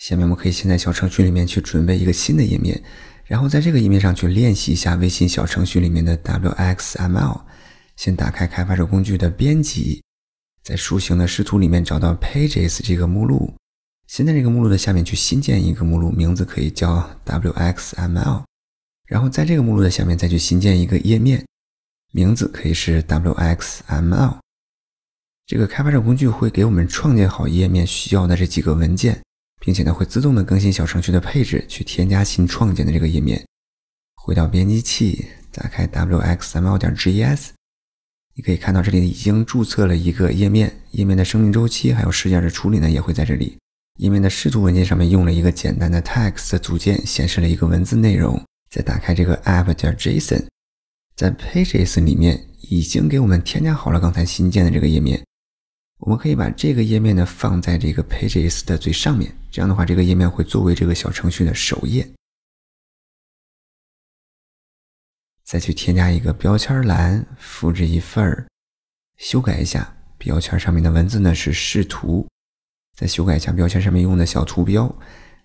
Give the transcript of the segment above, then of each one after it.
下面我们可以先在小程序里面去准备一个新的页面，然后在这个页面上去练习一下微信小程序里面的 WXML。先打开开发者工具的编辑，在树形的视图里面找到 Pages 这个目录，先在这个目录的下面去新建一个目录，名字可以叫 WXML，然后在这个目录的下面再去新建一个页面，名字可以是 WXML。这个开发者工具会给我们创建好页面需要的这几个文件。并且呢，会自动的更新小程序的配置，去添加新创建的这个页面。回到编辑器，打开 wxml. ges，你可以看到这里已经注册了一个页面，页面的生命周期还有事件的处理呢，也会在这里。页面的视图文件上面用了一个简单的 text 组件显示了一个文字内容。再打开这个 app. json，在 pages 里面已经给我们添加好了刚才新建的这个页面。我们可以把这个页面呢放在这个 Pages 的最上面，这样的话，这个页面会作为这个小程序的首页。再去添加一个标签栏，复制一份儿，修改一下标签上面的文字呢是视图。再修改一下标签上面用的小图标。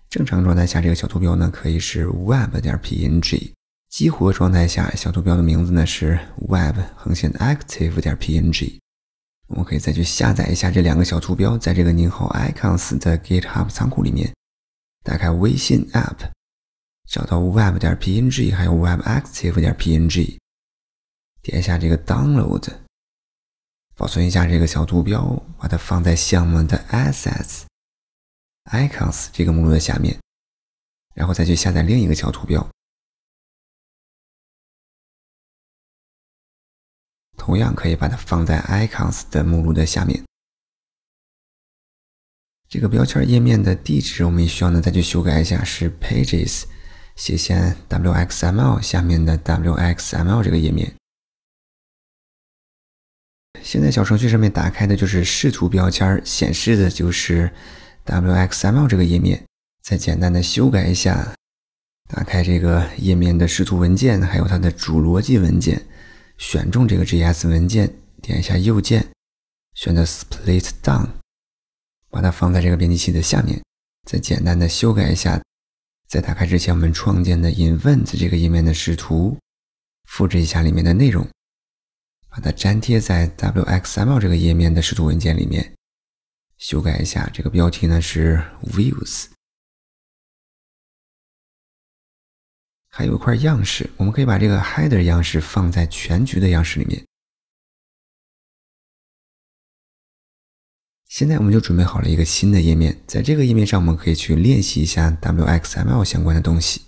正常状态下，这个小图标呢可以是 web 点 png。激活状态下，小图标的名字呢是 web 横线 active 点 png。我们可以再去下载一下这两个小图标，在这个宁 i Icons 的 GitHub 仓库里面，打开微信 App，找到 web 点 png，还有 web active 点 png，点一下这个 Download，保存一下这个小图标，把它放在项目的 assets icons 这个目录的下面，然后再去下载另一个小图标。同样可以把它放在 icons 的目录的下面。这个标签页面的地址我们也需要呢再去修改一下，是 pages 斜线 wxml 下面的 wxml 这个页面。现在小程序上面打开的就是视图标签，显示的就是 wxml 这个页面。再简单的修改一下，打开这个页面的视图文件，还有它的主逻辑文件。选中这个 .js 文件，点一下右键，选择 Split Down，把它放在这个编辑器的下面。再简单的修改一下，在打开之前我们创建的 i n v e n t 这个页面的视图，复制一下里面的内容，把它粘贴在 wxml 这个页面的视图文件里面，修改一下这个标题呢是 Views。还有一块样式，我们可以把这个 header 样式放在全局的样式里面。现在我们就准备好了一个新的页面，在这个页面上，我们可以去练习一下 wxml 相关的东西。